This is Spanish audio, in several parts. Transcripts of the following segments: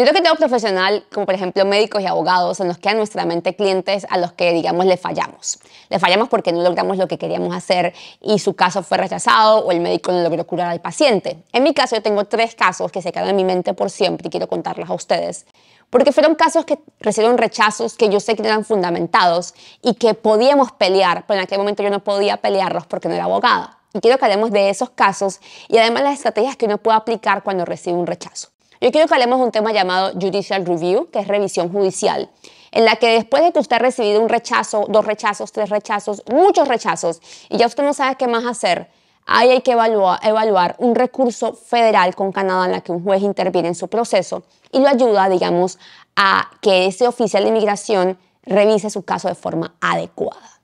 Yo creo que tengo profesional, como por ejemplo médicos y abogados, en los que nuestra mente clientes a los que, digamos, le fallamos. Le fallamos porque no logramos lo que queríamos hacer y su caso fue rechazado o el médico no logró curar al paciente. En mi caso, yo tengo tres casos que se quedan en mi mente por siempre y quiero contarlos a ustedes. Porque fueron casos que recibieron rechazos que yo sé que eran fundamentados y que podíamos pelear, pero en aquel momento yo no podía pelearlos porque no era abogada. Y quiero que hablemos de esos casos y además las estrategias que uno puede aplicar cuando recibe un rechazo. Yo quiero que hablemos de un tema llamado Judicial Review, que es revisión judicial, en la que después de que usted ha recibido un rechazo, dos rechazos, tres rechazos, muchos rechazos, y ya usted no sabe qué más hacer, ahí hay que evaluar, evaluar un recurso federal con Canadá en la que un juez interviene en su proceso y lo ayuda, digamos, a que ese oficial de inmigración revise su caso de forma adecuada.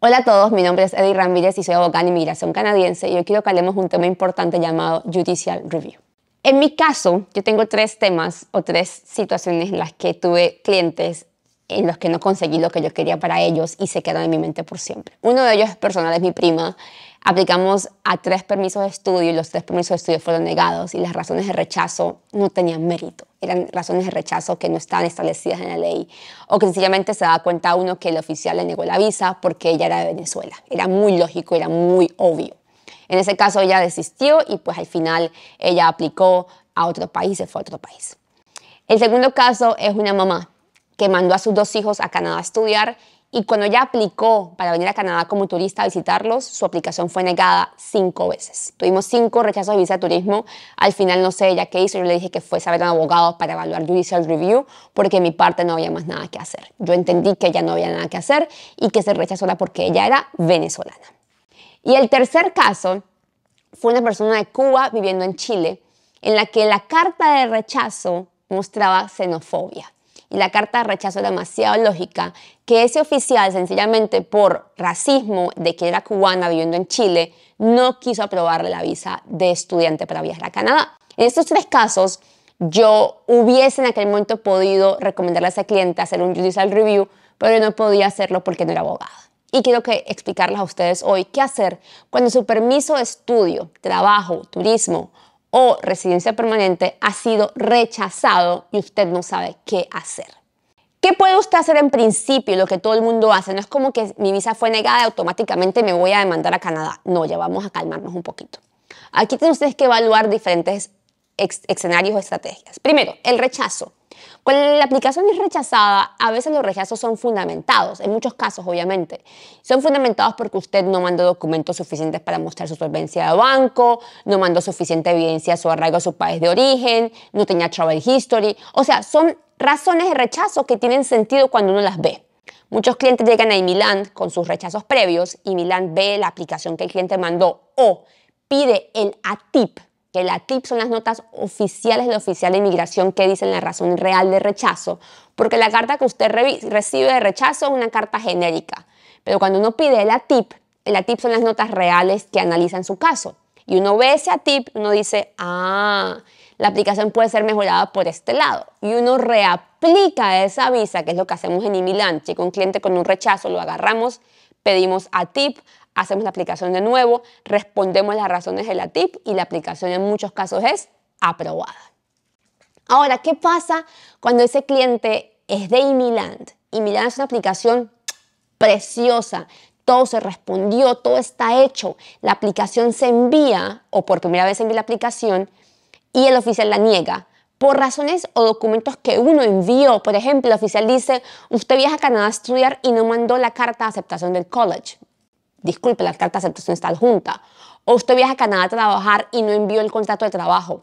Hola a todos, mi nombre es Eddie Ramírez y soy abogado de inmigración canadiense y hoy quiero que hablemos de un tema importante llamado Judicial Review. En mi caso, yo tengo tres temas o tres situaciones en las que tuve clientes en los que no conseguí lo que yo quería para ellos y se quedan en mi mente por siempre. Uno de ellos es personal, es mi prima. Aplicamos a tres permisos de estudio y los tres permisos de estudio fueron negados y las razones de rechazo no tenían mérito. Eran razones de rechazo que no estaban establecidas en la ley o que sencillamente se daba cuenta uno que el oficial le negó la visa porque ella era de Venezuela. Era muy lógico, era muy obvio. En ese caso ella desistió y pues al final ella aplicó a otro país, se fue a otro país. El segundo caso es una mamá que mandó a sus dos hijos a Canadá a estudiar y cuando ella aplicó para venir a Canadá como turista a visitarlos, su aplicación fue negada cinco veces. Tuvimos cinco rechazos de visa de turismo. Al final no sé ella qué hizo. Yo le dije que fue saber a un abogado para evaluar judicial review porque mi parte no había más nada que hacer. Yo entendí que ella no había nada que hacer y que se rechazó porque ella era venezolana. Y el tercer caso fue una persona de Cuba viviendo en Chile, en la que la carta de rechazo mostraba xenofobia. Y la carta de rechazo era demasiado lógica, que ese oficial sencillamente por racismo de que era cubana viviendo en Chile, no quiso aprobarle la visa de estudiante para viajar a Canadá. En estos tres casos, yo hubiese en aquel momento podido recomendarle a ese cliente hacer un judicial review, pero no podía hacerlo porque no era abogado y quiero que explicarles a ustedes hoy qué hacer cuando su permiso de estudio, trabajo, turismo o residencia permanente ha sido rechazado y usted no sabe qué hacer. ¿Qué puede usted hacer en principio? Lo que todo el mundo hace. No es como que mi visa fue negada y automáticamente me voy a demandar a Canadá. No, ya vamos a calmarnos un poquito. Aquí tienen ustedes que evaluar diferentes escenarios o estrategias. Primero, el rechazo. Cuando la aplicación es rechazada, a veces los rechazos son fundamentados, en muchos casos obviamente. Son fundamentados porque usted no mandó documentos suficientes para mostrar su solvencia de banco, no mandó suficiente evidencia a su arraigo a su país de origen, no tenía travel history. O sea, son razones de rechazo que tienen sentido cuando uno las ve. Muchos clientes llegan a Milán con sus rechazos previos y Milán ve la aplicación que el cliente mandó o pide el ATIP, que la TIP son las notas oficiales del oficial de inmigración que dicen la razón real de rechazo, porque la carta que usted recibe de rechazo es una carta genérica. Pero cuando uno pide la TIP, la TIP son las notas reales que analizan su caso. Y uno ve esa TIP, uno dice, ah, la aplicación puede ser mejorada por este lado. Y uno reaplica esa visa, que es lo que hacemos en Imilan. con un cliente con un rechazo, lo agarramos, pedimos a TIP, hacemos la aplicación de nuevo, respondemos las razones de la TIP y la aplicación en muchos casos es aprobada. Ahora, ¿qué pasa cuando ese cliente es de Imiland? Imiland es una aplicación preciosa, todo se respondió, todo está hecho, la aplicación se envía o por primera vez se envía la aplicación y el oficial la niega por razones o documentos que uno envió. Por ejemplo, el oficial dice, usted viaja a Canadá a estudiar y no mandó la carta de aceptación del college. Disculpe, la carta de aceptación está adjunta. O usted viaja a Canadá a trabajar y no envió el contrato de trabajo.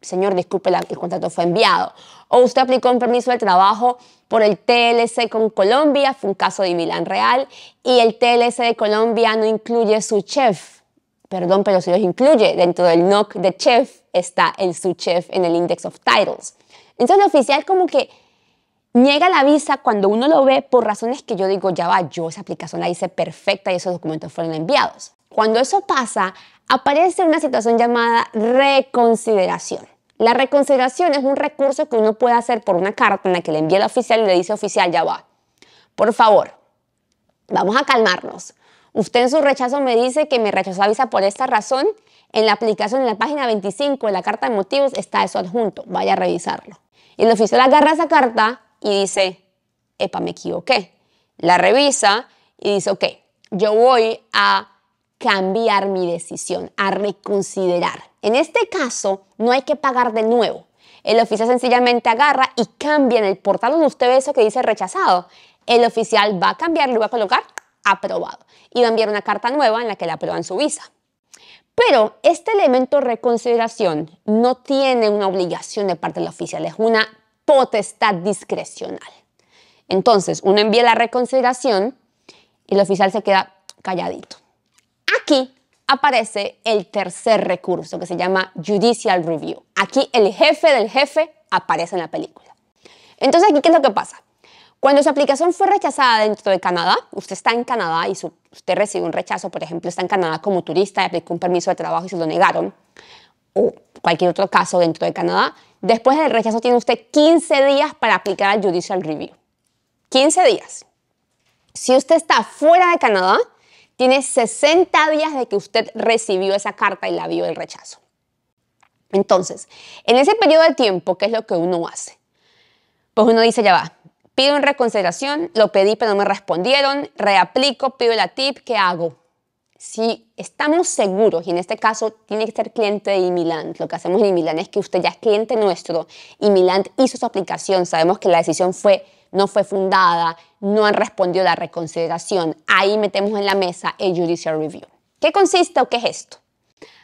Señor, disculpe, el contrato fue enviado. O usted aplicó un permiso de trabajo por el TLC con Colombia, fue un caso de Milán Real, y el TLC de Colombia no incluye su chef. Perdón, pero si los incluye, dentro del NOC de chef está el su chef en el Index of Titles. Entonces oficial como que niega la visa cuando uno lo ve por razones que yo digo, ya va, yo esa aplicación la hice perfecta y esos documentos fueron enviados. Cuando eso pasa, aparece una situación llamada reconsideración. La reconsideración es un recurso que uno puede hacer por una carta en la que le envía el oficial y le dice, oficial, ya va, por favor, vamos a calmarnos. Usted en su rechazo me dice que me rechazó la visa por esta razón. En la aplicación, en la página 25 de la carta de motivos, está eso adjunto. Vaya a revisarlo. Y el oficial agarra esa carta, y dice, epa, me equivoqué. La revisa y dice, ok, yo voy a cambiar mi decisión, a reconsiderar. En este caso, no hay que pagar de nuevo. El oficial sencillamente agarra y cambia en el portal donde usted ve eso que dice rechazado. El oficial va a cambiar y va a colocar aprobado. Y va a enviar una carta nueva en la que le aprueban su visa. Pero este elemento reconsideración no tiene una obligación de parte del oficial, es una potestad discrecional. Entonces, uno envía la reconsideración y el oficial se queda calladito. Aquí aparece el tercer recurso que se llama Judicial Review. Aquí el jefe del jefe aparece en la película. Entonces, aquí, ¿qué es lo que pasa? Cuando su aplicación fue rechazada dentro de Canadá, usted está en Canadá y usted recibe un rechazo, por ejemplo, está en Canadá como turista y aplicó un permiso de trabajo y se lo negaron, o cualquier otro caso dentro de Canadá, después del rechazo tiene usted 15 días para aplicar al Judicial Review. 15 días. Si usted está fuera de Canadá, tiene 60 días de que usted recibió esa carta y la vio el rechazo. Entonces, en ese periodo de tiempo, ¿qué es lo que uno hace? Pues uno dice, ya va, pido una reconsideración, lo pedí pero no me respondieron, reaplico, pido la tip, ¿qué hago? si estamos seguros, y en este caso tiene que ser cliente de Milán lo que hacemos en Milán es que usted ya es cliente nuestro, Milán hizo su aplicación, sabemos que la decisión fue no fue fundada, no han respondido la reconsideración, ahí metemos en la mesa el Judicial Review. ¿Qué consiste o qué es esto?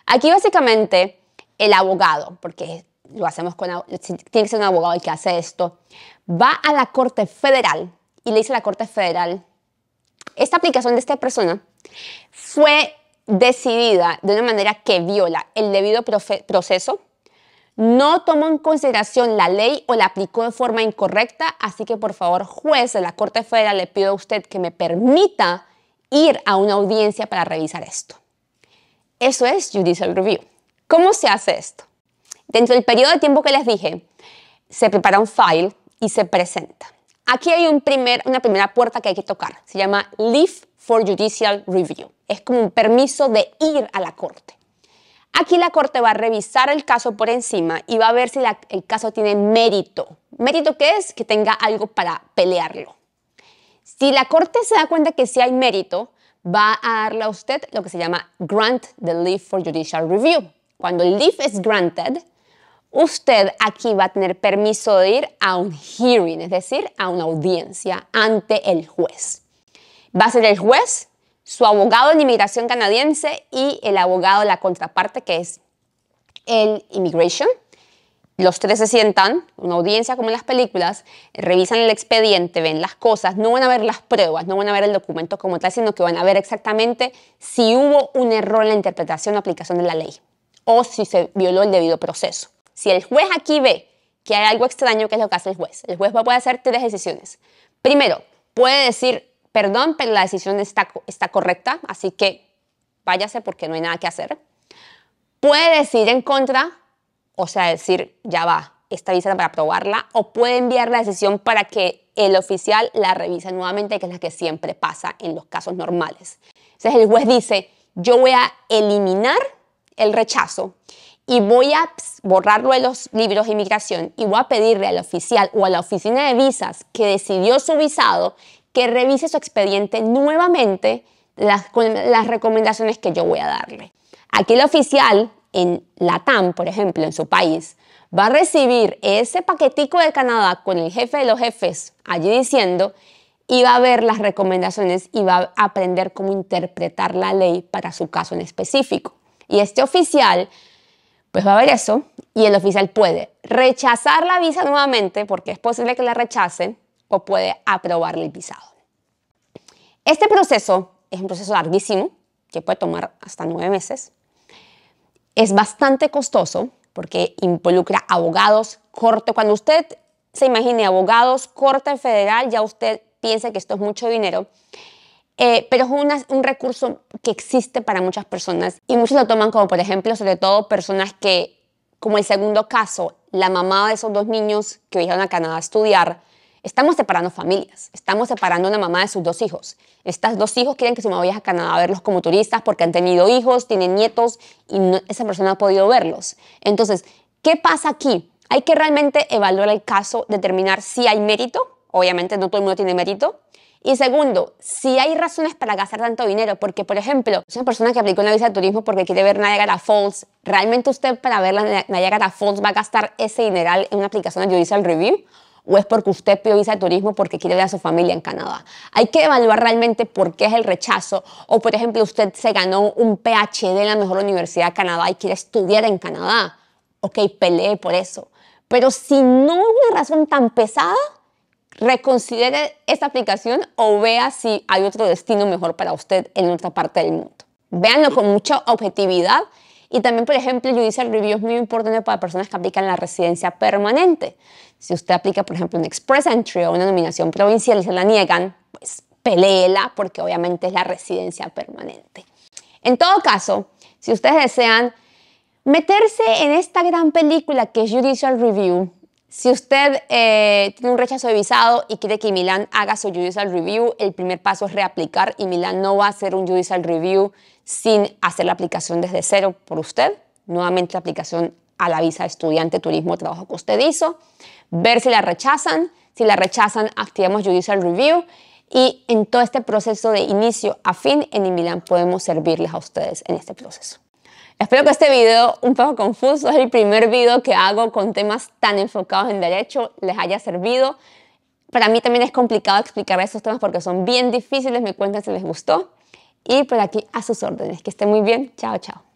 Aquí básicamente el abogado, porque lo hacemos con, tiene que ser un abogado el que hace esto, va a la Corte Federal y le dice a la Corte Federal, esta aplicación de esta persona fue decidida de una manera que viola el debido proceso, no tomó en consideración la ley o la aplicó de forma incorrecta, así que por favor, juez de la Corte Federal, le pido a usted que me permita ir a una audiencia para revisar esto. Eso es Judicial Review. ¿Cómo se hace esto? Dentro del periodo de tiempo que les dije, se prepara un file y se presenta. Aquí hay una primera puerta que hay que tocar. Se llama Leaf for Judicial Review. Es como un permiso de ir a la corte. Aquí la corte va a revisar el caso por encima y va a ver si el caso tiene mérito. Mérito que es que tenga algo para pelearlo. Si la corte se da cuenta que sí hay mérito, va a darle a usted lo que se llama grant the leave for judicial review. Cuando el leave es granted, usted aquí va a tener permiso de ir a un hearing, es decir, a una audiencia ante el juez. Va a ser el juez, su abogado de inmigración canadiense y el abogado de la contraparte, que es el Immigration. Los tres se sientan, una audiencia como en las películas, revisan el expediente, ven las cosas, no van a ver las pruebas, no van a ver el documento como tal, sino que van a ver exactamente si hubo un error en la interpretación o aplicación de la ley o si se violó el debido proceso. Si el juez aquí ve que hay algo extraño, ¿qué es lo que hace el juez? El juez va a poder hacer tres decisiones. Primero, puede decir perdón, pero la decisión está, está correcta, así que váyase porque no hay nada que hacer. Puede decir en contra, o sea, decir, ya va, esta visa para aprobarla, o puede enviar la decisión para que el oficial la revise nuevamente, que es la que siempre pasa en los casos normales. Entonces el juez dice, yo voy a eliminar el rechazo y voy a borrarlo de los libros de inmigración y voy a pedirle al oficial o a la oficina de visas que decidió su visado que revise su expediente nuevamente las, con las recomendaciones que yo voy a darle. Aquí el oficial en Latam, por ejemplo, en su país, va a recibir ese paquetico de Canadá con el jefe de los jefes allí diciendo y va a ver las recomendaciones y va a aprender cómo interpretar la ley para su caso en específico. Y este oficial, pues va a ver eso y el oficial puede rechazar la visa nuevamente porque es posible que la rechacen o puede aprobar el visado. Este proceso es un proceso larguísimo, que puede tomar hasta nueve meses. Es bastante costoso porque involucra abogados, corto Cuando usted se imagine abogados, corte federal, ya usted piensa que esto es mucho dinero. Eh, pero es un recurso que existe para muchas personas y muchos lo toman como, por ejemplo, sobre todo personas que, como el segundo caso, la mamá de esos dos niños que viajaron a Canadá a estudiar, Estamos separando familias, estamos separando a una mamá de sus dos hijos. Estas dos hijos quieren que su mamá a Canadá a verlos como turistas porque han tenido hijos, tienen nietos y esa persona no ha podido verlos. Entonces, ¿qué pasa aquí? Hay que realmente evaluar el caso, determinar si hay mérito, obviamente no todo el mundo tiene mérito, y segundo, si hay razones para gastar tanto dinero, porque por ejemplo, es una persona que aplicó una visa de turismo porque quiere ver Niagara Falls, ¿realmente usted para ver la Niagara Falls va a gastar ese dineral en una aplicación de Judicial Review? o es porque usted pidió visa de turismo porque quiere ver a su familia en Canadá. Hay que evaluar realmente por qué es el rechazo o, por ejemplo, usted se ganó un PhD en la mejor universidad de Canadá y quiere estudiar en Canadá. Ok, pelee por eso. Pero si no es una razón tan pesada, reconsidere esta aplicación o vea si hay otro destino mejor para usted en otra parte del mundo. Véanlo con mucha objetividad y también, por ejemplo, el judicial review es muy importante para personas que aplican la residencia permanente. Si usted aplica, por ejemplo, un express entry o una nominación provincial y se la niegan, pues peleela porque obviamente es la residencia permanente. En todo caso, si ustedes desean meterse en esta gran película que es Judicial Review, si usted eh, tiene un rechazo de visado y quiere que Milán haga su judicial review, el primer paso es reaplicar y Milán no va a hacer un judicial review sin hacer la aplicación desde cero por usted. Nuevamente la aplicación a la visa de estudiante, turismo, trabajo que usted hizo. Ver si la rechazan. Si la rechazan, activamos judicial review. Y en todo este proceso de inicio a fin, en Milán podemos servirles a ustedes en este proceso. Espero que este video, un poco confuso, es el primer video que hago con temas tan enfocados en derecho, les haya servido. Para mí también es complicado explicar esos temas porque son bien difíciles, me cuentan si les gustó. Y por aquí a sus órdenes, que estén muy bien, chao, chao.